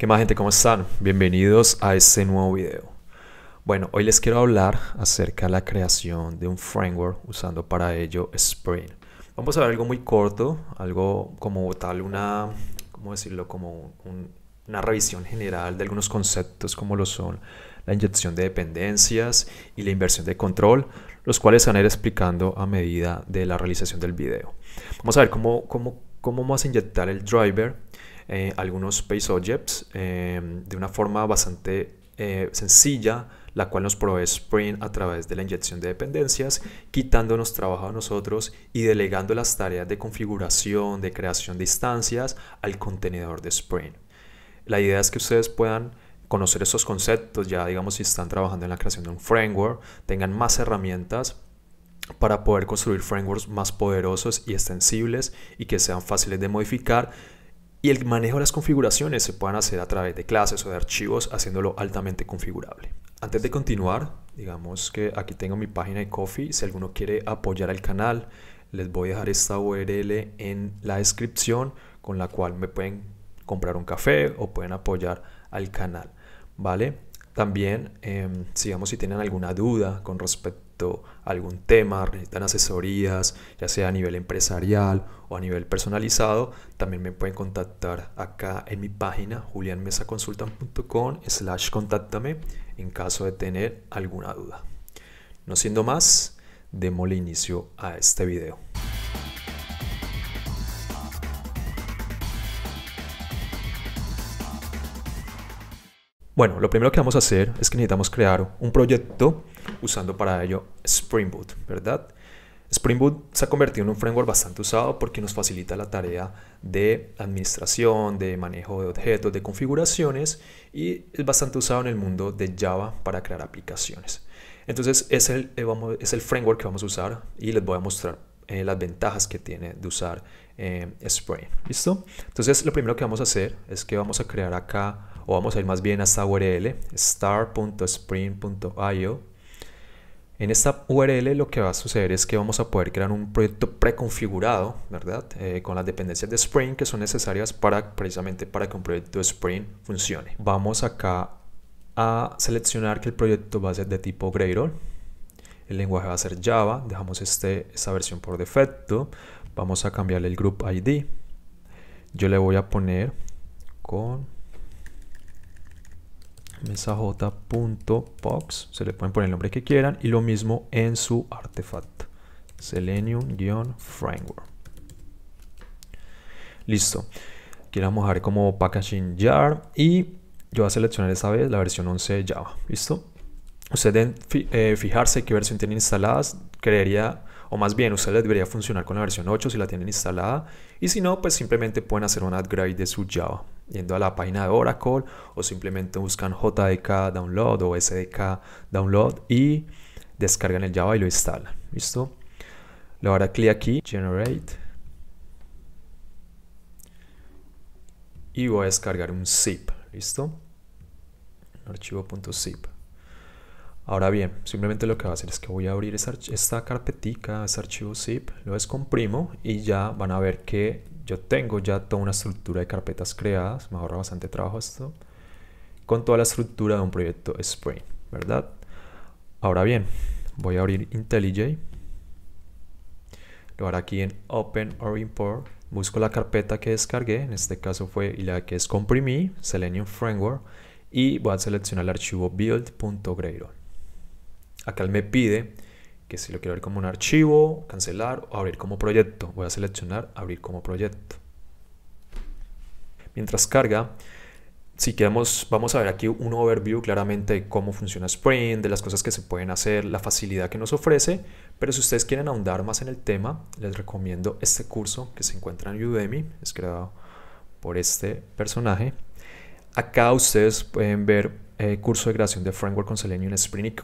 ¿Qué más gente? ¿Cómo están? Bienvenidos a este nuevo video. Bueno, hoy les quiero hablar acerca de la creación de un framework usando para ello Spring. Vamos a ver algo muy corto, algo como tal una, ¿cómo decirlo? Como una revisión general de algunos conceptos como lo son la inyección de dependencias y la inversión de control, los cuales van a ir explicando a medida de la realización del video. Vamos a ver cómo, cómo, cómo vamos a inyectar el driver eh, algunos Space Objects em, de una forma bastante eh, sencilla, la cual nos provee Spring a través de la inyección de dependencias, quitándonos trabajo a nosotros y delegando las tareas de configuración, de creación de instancias al contenedor de Spring. La idea es que ustedes puedan conocer esos conceptos, ya digamos si están trabajando en la creación de un framework, tengan más herramientas para poder construir frameworks más poderosos y extensibles y que sean fáciles de modificar y el manejo de las configuraciones se pueden hacer a través de clases o de archivos haciéndolo altamente configurable. Antes de continuar, digamos que aquí tengo mi página de Coffee, si alguno quiere apoyar al canal, les voy a dejar esta URL en la descripción con la cual me pueden comprar un café o pueden apoyar al canal, ¿vale? También, eh, digamos, si tienen alguna duda con respecto algún tema, necesitan asesorías, ya sea a nivel empresarial o a nivel personalizado, también me pueden contactar acá en mi página julianmesaconsultan.com slash contáctame en caso de tener alguna duda. No siendo más, démosle inicio a este video. Bueno, lo primero que vamos a hacer es que necesitamos crear un proyecto usando para ello Spring Boot, ¿verdad? Spring Boot se ha convertido en un framework bastante usado porque nos facilita la tarea de administración, de manejo de objetos, de configuraciones y es bastante usado en el mundo de Java para crear aplicaciones. Entonces es el, eh, es el framework que vamos a usar y les voy a mostrar eh, las ventajas que tiene de usar eh, Spring. ¿Listo? Entonces lo primero que vamos a hacer es que vamos a crear acá vamos a ir más bien a esta URL, star.spring.io. En esta URL lo que va a suceder es que vamos a poder crear un proyecto preconfigurado, ¿verdad? Eh, con las dependencias de Spring que son necesarias para precisamente para que un proyecto Spring funcione. Vamos acá a seleccionar que el proyecto va a ser de tipo Gradle. El lenguaje va a ser Java, dejamos este, esta versión por defecto. Vamos a cambiarle el group ID. Yo le voy a poner con mesaj.pox, se le pueden poner el nombre que quieran y lo mismo en su artefacto, selenium-framework. Listo, aquí vamos como packaging jar y yo voy a seleccionar esta vez la versión 11 de Java, ¿listo? Ustedes deben eh, fijarse qué versión tienen instaladas, creería o más bien usted debería funcionar con la versión 8 si la tienen instalada y si no pues simplemente pueden hacer un upgrade de su Java yendo a la página de Oracle o simplemente buscan JDK download o SDK download y descargan el Java y lo instalan listo le voy a clic aquí generate y voy a descargar un zip listo archivo archivo.zip Ahora bien, simplemente lo que voy a hacer es que voy a abrir esta, esta carpetica, este archivo zip, lo descomprimo y ya van a ver que yo tengo ya toda una estructura de carpetas creadas, me ahorra bastante trabajo esto, con toda la estructura de un proyecto Spring, ¿verdad? Ahora bien, voy a abrir IntelliJ, lo haré aquí en Open or Import, busco la carpeta que descargué, en este caso fue la que descomprimí, Selenium Framework, y voy a seleccionar el archivo build.gradle. Acá él me pide que si lo quiero abrir como un archivo, cancelar o abrir como proyecto. Voy a seleccionar abrir como proyecto. Mientras carga, si queremos, vamos a ver aquí un overview claramente de cómo funciona Sprint, de las cosas que se pueden hacer, la facilidad que nos ofrece, pero si ustedes quieren ahondar más en el tema, les recomiendo este curso que se encuentra en Udemy, es creado por este personaje. Acá ustedes pueden ver eh, curso de creación de framework con Selenium, Spring y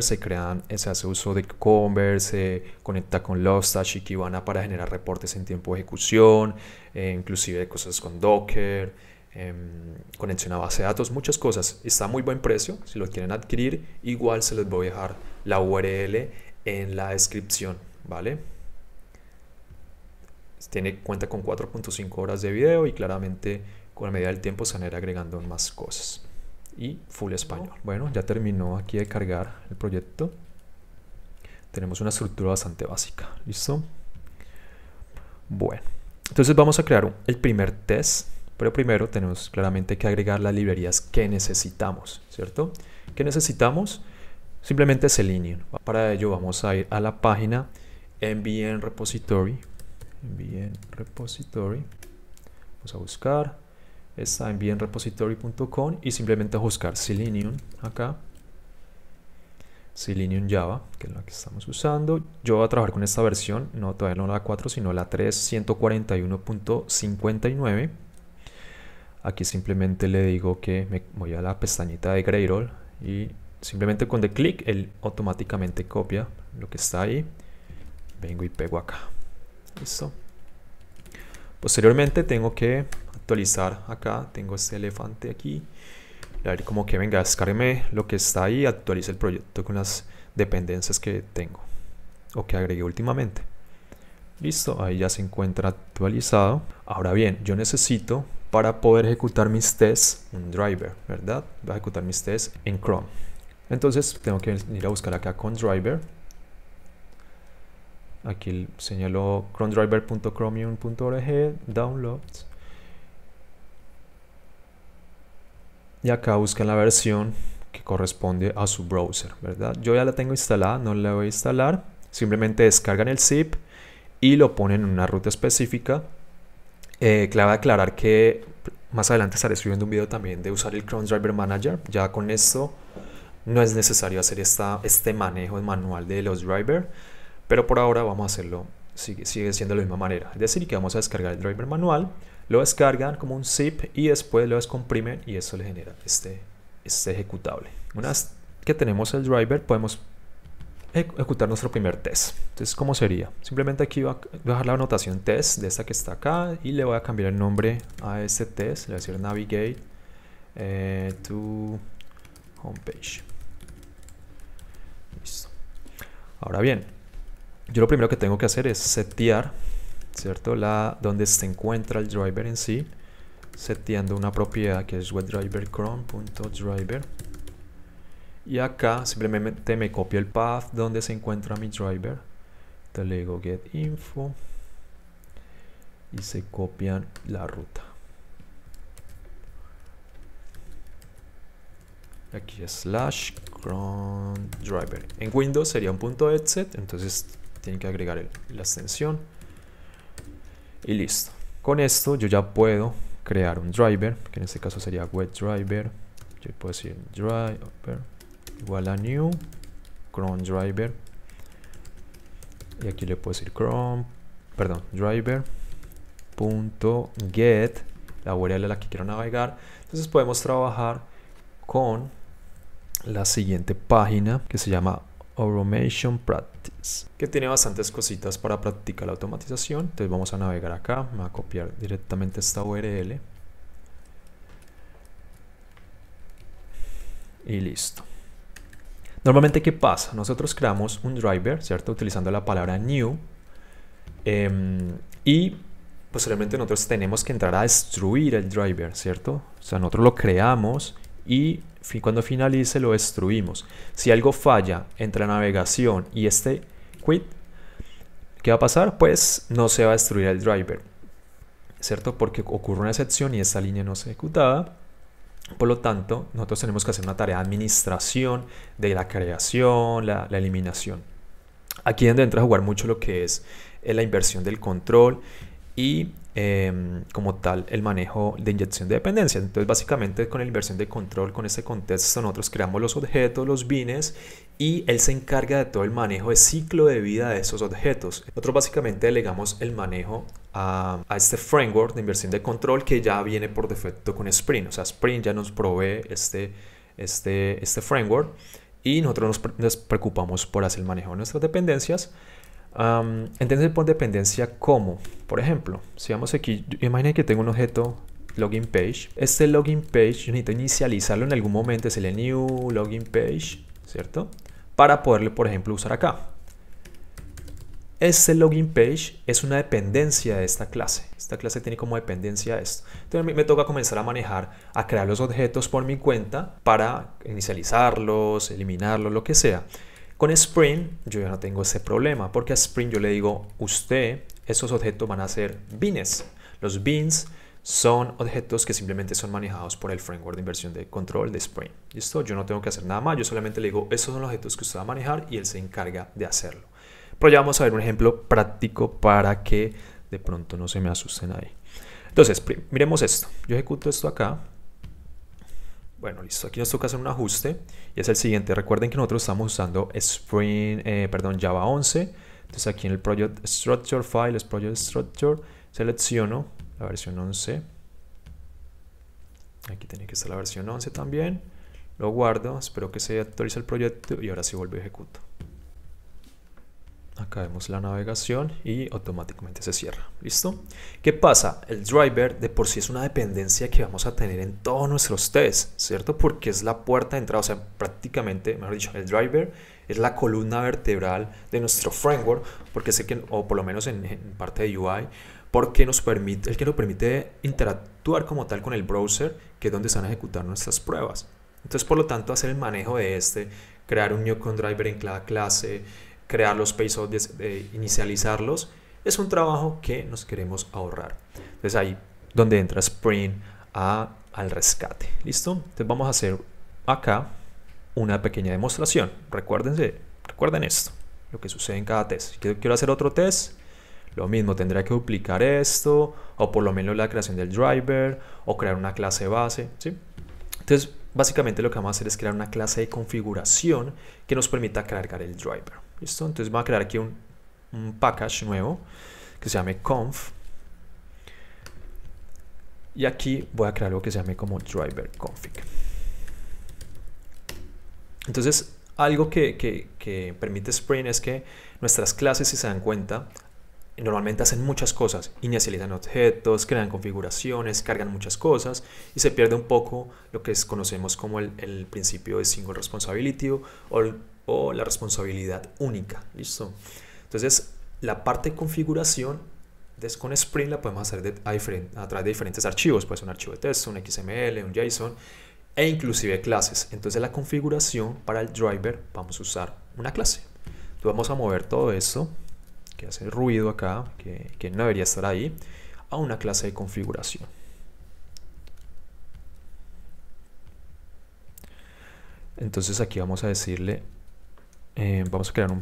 se se hace uso de Converse, se conecta con Logstash y Kibana para generar reportes en tiempo de ejecución, eh, inclusive cosas con Docker, em, conexión a base de datos, muchas cosas. Está a muy buen precio, si lo quieren adquirir, igual se les voy a dejar la URL en la descripción, ¿vale? Tiene cuenta con 4.5 horas de video y claramente con la medida del tiempo se van a ir agregando más cosas y full español. Bueno, ya terminó aquí de cargar el proyecto. Tenemos una estructura bastante básica, ¿listo? Bueno, entonces vamos a crear el primer test, pero primero tenemos claramente que agregar las librerías que necesitamos, ¿cierto? ¿Qué necesitamos? Simplemente Selenium. Para ello vamos a ir a la página MVN Repository. MVN Repository. Vamos a buscar está en bienrepository.com y simplemente buscar Selenium acá. Selenium Java, que es la que estamos usando. Yo voy a trabajar con esta versión, no todavía no la 4, sino la 3.141.59. Aquí simplemente le digo que me voy a la pestañita de Gradle y simplemente con de clic él automáticamente copia lo que está ahí. Vengo y pego acá. Listo. Posteriormente tengo que actualizar acá, tengo este elefante aquí, a ver como que venga, descargueme lo que está ahí, actualice el proyecto con las dependencias que tengo o que agregué últimamente. Listo, ahí ya se encuentra actualizado. Ahora bien, yo necesito para poder ejecutar mis tests un driver, ¿verdad? Voy a ejecutar mis tests en Chrome. Entonces tengo que ir a buscar acá con driver. Aquí señalo chromedriver.chromium.org downloads. y acá buscan la versión que corresponde a su browser, ¿verdad? Yo ya la tengo instalada, no la voy a instalar, simplemente descargan el zip y lo ponen en una ruta específica. Claro eh, clave aclarar que más adelante estaré subiendo un video también de usar el Chrome Driver Manager, ya con esto no es necesario hacer esta, este manejo manual de los drivers, pero por ahora vamos a hacerlo, sigue, sigue siendo de la misma manera, es decir, que vamos a descargar el driver manual, lo descargan como un zip y después lo descomprimen y eso le genera este, este ejecutable. Una vez que tenemos el driver podemos ejecutar nuestro primer test. Entonces, ¿cómo sería? Simplemente aquí voy a dejar la anotación test de esta que está acá y le voy a cambiar el nombre a este test, le voy a decir navigate eh, to homepage. Listo. Ahora bien, yo lo primero que tengo que hacer es setear ¿cierto? La, donde se encuentra el driver en sí, seteando una propiedad que es webdriver Y acá simplemente me copio el path donde se encuentra mi driver. te le digo get info y se copian la ruta. Aquí slash chrome driver. En Windows sería un punto entonces tienen que agregar la extensión y listo. Con esto yo ya puedo crear un driver, que en este caso sería web driver. Yo puedo decir driver igual a new chrome driver. Y aquí le puedo decir chrome perdón, la URL a la que quiero navegar. Entonces podemos trabajar con la siguiente página que se llama Automation Practice, que tiene bastantes cositas para practicar la automatización. Entonces vamos a navegar acá, me voy a copiar directamente esta URL. Y listo. Normalmente, ¿qué pasa? Nosotros creamos un driver, ¿cierto? Utilizando la palabra new. Em, y posiblemente pues, nosotros tenemos que entrar a destruir el driver, ¿cierto? O sea, nosotros lo creamos y cuando finalice lo destruimos. Si algo falla entre la navegación y este quit, ¿qué va a pasar? Pues no se va a destruir el driver, ¿cierto? Porque ocurre una excepción y esta línea no se ejecutada. Por lo tanto, nosotros tenemos que hacer una tarea de administración de la creación, la, la eliminación. Aquí es donde entra a jugar mucho lo que es eh, la inversión del control y em, como tal el manejo de inyección de dependencias. Entonces básicamente con la inversión de control, con este contexto nosotros creamos los objetos, los bienes y él se encarga de todo el manejo de ciclo de vida de esos objetos. Nosotros básicamente delegamos el manejo a, este framework de inversión de control que ya viene por defecto con Spring. O sea, Spring ya nos provee este, este, este framework y nosotros nos, nos preocupamos por hacer el manejo de nuestras dependencias Um, entonces por dependencia como, por ejemplo, si vamos aquí, imagina que tengo un objeto login page. Este login page yo necesito inicializarlo en algún momento, es el new login page, ¿cierto? Para poderlo por ejemplo, usar acá. Este login page es una dependencia de esta clase. Esta clase tiene como dependencia esto. Entonces me toca comenzar a manejar, a crear los objetos por mi cuenta para inicializarlos, eliminarlos, lo que sea. Con Spring yo ya no tengo ese problema porque a Spring yo le digo, usted, esos objetos van a ser bins. Los bins son objetos que simplemente son manejados por el framework de inversión de control de Spring. ¿Listo? Yo no tengo que hacer nada más, yo solamente le digo, esos son los objetos que usted va a manejar y él se encarga de hacerlo. Pero ya vamos a ver un ejemplo práctico para que de pronto no se me asusten ahí. Entonces, miremos esto. Yo ejecuto esto acá bueno, listo. Aquí nos toca hacer un ajuste y es el siguiente. Recuerden que nosotros estamos usando Spring, eh, perdón, Java 11. Entonces aquí en el Project Structure Files, Project Structure, selecciono la versión 11. Aquí tiene que estar la versión 11 también. Lo guardo, espero que se actualice el proyecto y ahora sí vuelvo a ejecuto acá vemos la navegación y automáticamente se cierra listo qué pasa el driver de por sí es una dependencia que vamos a tener en todos nuestros tests cierto porque es la puerta de entrada o sea prácticamente mejor dicho el driver es la columna vertebral de nuestro framework porque sé que o por lo menos en, parte de UI porque nos permite el que nos permite interactuar como tal con el browser que es donde se van a ejecutar nuestras pruebas entonces por lo tanto hacer el manejo de este crear un new con driver en cada clase crear los placeholders, de inicializarlos, es un trabajo que nos queremos ahorrar. Entonces ahí donde entra Spring a, al rescate. ¿Listo? Entonces vamos a hacer acá una pequeña demostración. Recuérdense, recuerden esto, lo que sucede en cada test. Si quiero hacer otro test, lo mismo, tendría que duplicar esto, o por lo menos la creación del driver, o crear una clase base, ¿sí? Entonces, básicamente lo que vamos a hacer es crear una clase de configuración que nos permita cargar el driver. Entonces voy a crear aquí un, package nuevo que se llame conf. Y aquí voy a crear algo que se llame como driver config. Entonces, algo que, que, permite Spring es que nuestras clases, si se dan cuenta, normalmente hacen muchas cosas. Inicializan objetos, crean configuraciones, cargan muchas cosas y se pierde un poco lo que conocemos como el, principio de single responsibility o o la responsabilidad única. ¿Listo? Entonces, la parte de configuración con Spring la podemos hacer a, través de diferentes archivos, puede ser un archivo de texto, un XML, un JSON e inclusive clases. Entonces la configuración para el driver vamos a usar una clase. vamos a mover todo esto, que hace ruido acá, que, que no debería estar ahí, a una clase de configuración. Entonces aquí vamos a decirle eh, vamos a crear un,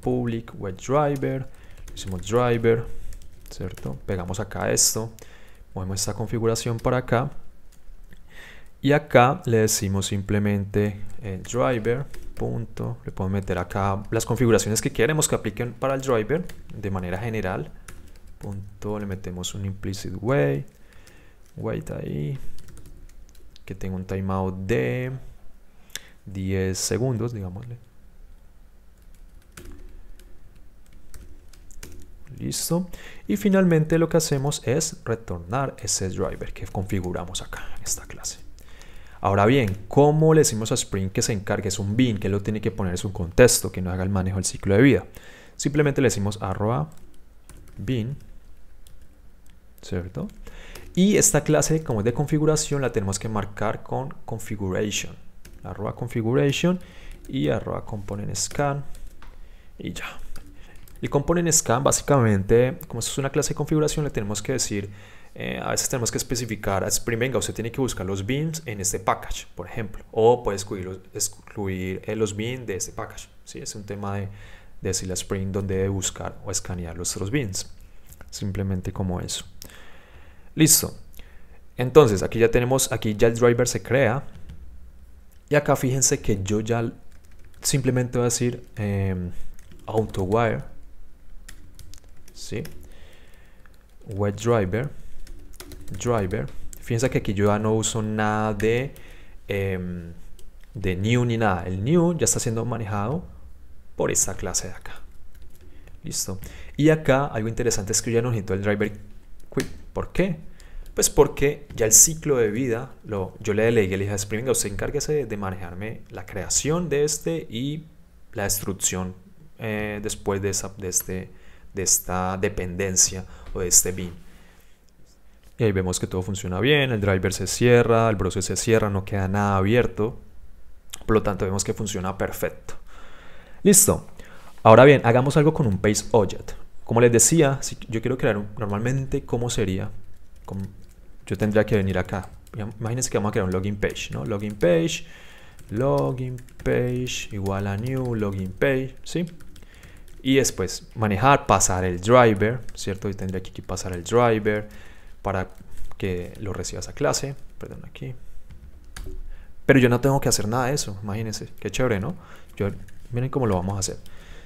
public web driver. Hicimos driver, ¿cierto? Pegamos acá esto. Movemos esta configuración para acá. Y acá le decimos simplemente eh, driver. Punto. Le podemos meter acá las configuraciones que queremos que apliquen para el driver de manera general. Punto. Le metemos un implicit way. Wait ahí. Que tenga un timeout de 10 segundos, digámosle. listo y finalmente lo que hacemos es retornar ese driver que configuramos acá en esta clase ahora bien cómo le decimos a Spring que se encargue es un bin que lo tiene que poner es un contexto que no haga el manejo del ciclo de vida simplemente le decimos arroba bin cierto y esta clase como es de configuración la tenemos que marcar con configuration arroba configuration y arroba component scan y ya el component scan básicamente, como esto es una clase de configuración, le tenemos que decir, eh, a veces tenemos que especificar, spring a venga, usted tiene que buscar los bins en este package, por ejemplo, o puede excluir los, excluir eh, los beans de este package. si Es un tema de, decir decirle a Spring dónde debe buscar o escanear los otros bins, Simplemente como eso. Listo. Entonces, aquí ya tenemos, aquí ya el driver se crea. Y acá fíjense que yo ya simplemente voy a decir em, AutoWire ¿sí? Web driver, driver. Fíjense que aquí yo ya no uso nada de, em, de new ni nada. El new ya está siendo manejado por esta clase de acá. Listo. Y acá algo interesante es que ya no necesito el driver quick. ¿Por qué? Pues porque ya el ciclo de vida, lo, yo le delegué, le dije a Spring, usted encárguese de, manejarme la creación de este y la destrucción eh, después de, esa, de, este, de esta dependencia o de este bin. Y ahí vemos que todo funciona bien, el driver se cierra, el browser se cierra, no queda nada abierto. Por lo tanto, vemos que funciona perfecto. Listo. Ahora bien, hagamos algo con un page object. Como les decía, si yo quiero crear normalmente, como sería? yo tendría que venir acá. Imagínense que vamos a crear un login page, ¿no? Login page, login page, igual a new login page, ¿sí? y después manejar, pasar el driver, ¿cierto? Y tendría que pasar el driver para que lo reciba esa clase, perdón aquí. Pero yo no tengo que hacer nada de eso, imagínense, qué chévere, ¿no? Yo, miren cómo lo vamos a hacer.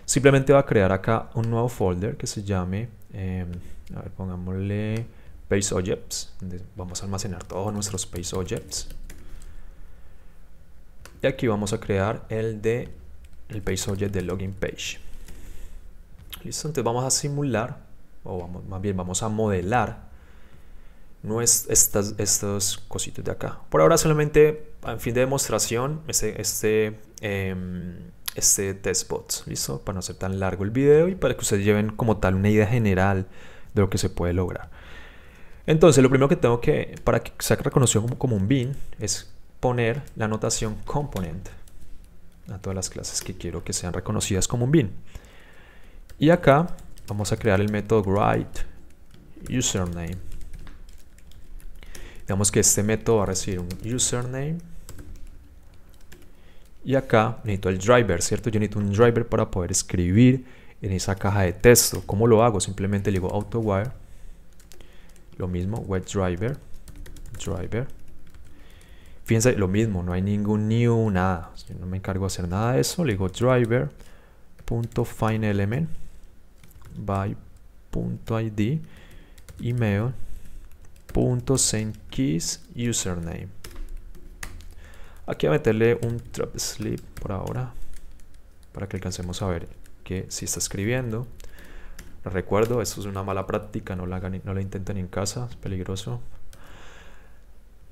Simplemente va a crear acá un nuevo folder que se llame, em, a ver, pongámosle Base vamos a almacenar todos nuestros Base Y aquí vamos a crear el de el Base de Login Page. Listo, entonces vamos a simular, o vamos, más bien vamos a modelar estas, estos cositas de acá. Por ahora solamente en fin de demostración este, em, este, eh, testbot, ¿listo? Para no hacer tan largo el video y para que ustedes lleven como tal una idea general de lo que se puede lograr. Entonces lo primero que tengo que, para que sea reconocido como, como un bin, es poner la notación component a todas las clases que quiero que sean reconocidas como un bin. Y acá vamos a crear el método write username. Digamos que este método va a recibir un username. Y acá necesito el driver, ¿cierto? Yo necesito un driver para poder escribir en esa caja de texto. ¿Cómo lo hago? Simplemente le digo AutoWire. Lo mismo, web driver. Driver. Fíjense, lo mismo, no hay ningún new, nada. no me encargo de hacer nada de eso. Le digo driver.fineElement by.id email keys username aquí a meterle un trap sleep por ahora para que alcancemos a ver que si está escribiendo recuerdo esto es una mala práctica no la hagan, no la intenten en casa es peligroso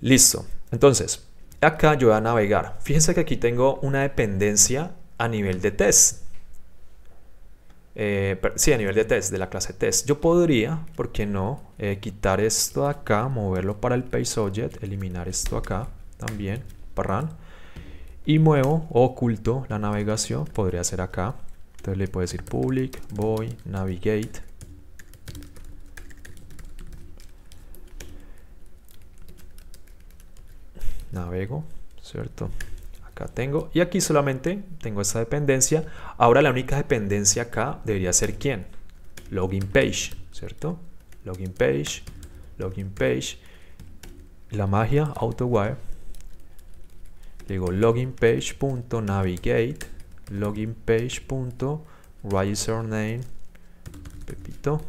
listo entonces acá yo voy a navegar fíjense que aquí tengo una dependencia a nivel de test eh, sí, a nivel de test, de la clase test. Yo podría, ¿por qué no? Eh, quitar esto de acá, moverlo para el object, eliminar esto acá también, parran. Y muevo, o oculto la navegación, podría ser acá. Entonces le puedo decir public, voy, navigate. Navego, ¿cierto? tengo, y aquí solamente tengo esta dependencia. Ahora la única dependencia acá debería ser quién? Login page, ¿cierto? Login page, login page, la magia AutoWire. wire. digo login navigate, login page punto username, Pepito.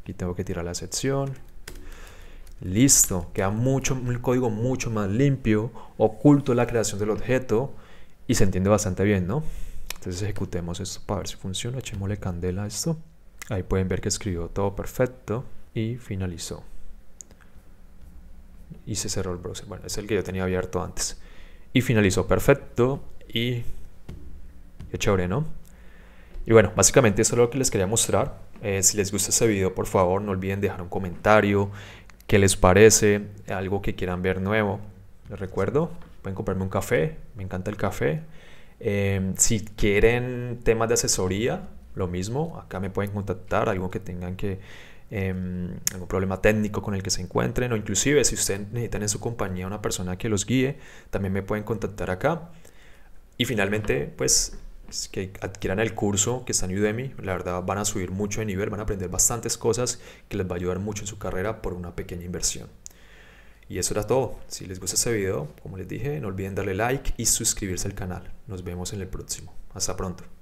Aquí tengo que tirar la sección, Listo, queda mucho, un código mucho más limpio, oculto la creación del objeto y se entiende bastante bien, ¿no? Entonces ejecutemos esto para ver si funciona, echémosle candela a esto. Ahí pueden ver que escribió todo perfecto y finalizó. Y se cerró el browser. Bueno, es el que yo tenía abierto antes. Y finalizó perfecto y... Qué chévere, ¿no? Y bueno, básicamente eso es lo que les quería mostrar. Eh, si les gusta este video, por favor, no olviden dejar un comentario, qué les parece, algo que quieran ver nuevo. Les recuerdo, pueden comprarme un café, me encanta el café. Em, si quieren temas de asesoría, lo mismo, acá me pueden contactar, algo que tengan que, em, algún problema técnico con el que se encuentren o inclusive si ustedes necesitan en su compañía una persona que los guíe, también me pueden contactar acá. Y finalmente, pues pues, que adquieran el curso que está en Udemy, la verdad van a subir mucho de nivel, van a aprender bastantes cosas que les va a ayudar mucho en su carrera por una pequeña inversión. Y eso era todo. Si les gusta este video, como les dije, no olviden darle like y suscribirse al canal. Nos vemos en el próximo. Hasta pronto.